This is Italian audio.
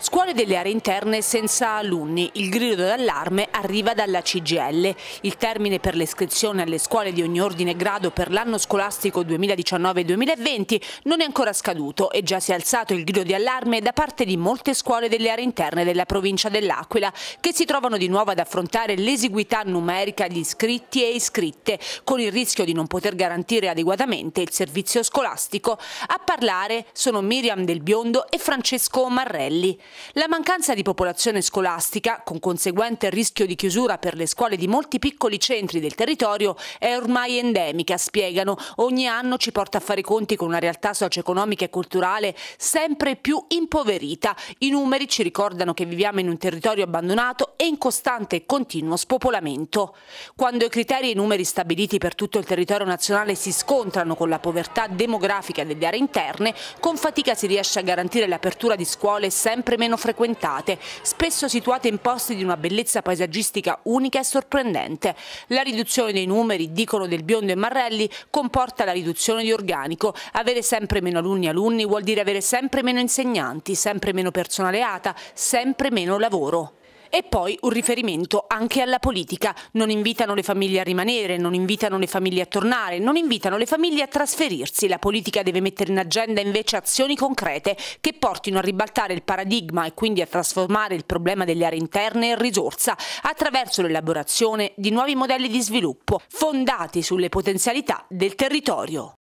Scuole delle aree interne senza alunni. Il grido d'allarme arriva dalla CGL. Il termine per l'iscrizione alle scuole di ogni ordine e grado per l'anno scolastico 2019-2020 non è ancora scaduto e già si è alzato il grido di allarme da parte di molte scuole delle aree interne della provincia dell'Aquila che si trovano di nuovo ad affrontare l'esiguità numerica di iscritti e iscritte con il rischio di non poter garantire adeguatamente il servizio scolastico. A parlare sono Miriam Del Biondo e Francesco Marrelli. La mancanza di popolazione scolastica, con conseguente rischio di chiusura per le scuole di molti piccoli centri del territorio, è ormai endemica, spiegano. Ogni anno ci porta a fare i conti con una realtà socio-economica e culturale sempre più impoverita. I numeri ci ricordano che viviamo in un territorio abbandonato e in costante e continuo spopolamento. Quando i criteri e i numeri stabiliti per tutto il territorio nazionale si scontrano con la povertà demografica delle aree interne, con fatica si riesce a garantire l'apertura di scuole sempre meno frequentate, spesso situate in posti di una bellezza paesaggistica unica e sorprendente. La riduzione dei numeri, dicono del Biondo e Marrelli, comporta la riduzione di organico. Avere sempre meno alunni e alunni vuol dire avere sempre meno insegnanti, sempre meno personale ATA, sempre meno lavoro. E poi un riferimento anche alla politica. Non invitano le famiglie a rimanere, non invitano le famiglie a tornare, non invitano le famiglie a trasferirsi. La politica deve mettere in agenda invece azioni concrete che portino a ribaltare il paradigma e quindi a trasformare il problema delle aree interne in risorsa attraverso l'elaborazione di nuovi modelli di sviluppo fondati sulle potenzialità del territorio.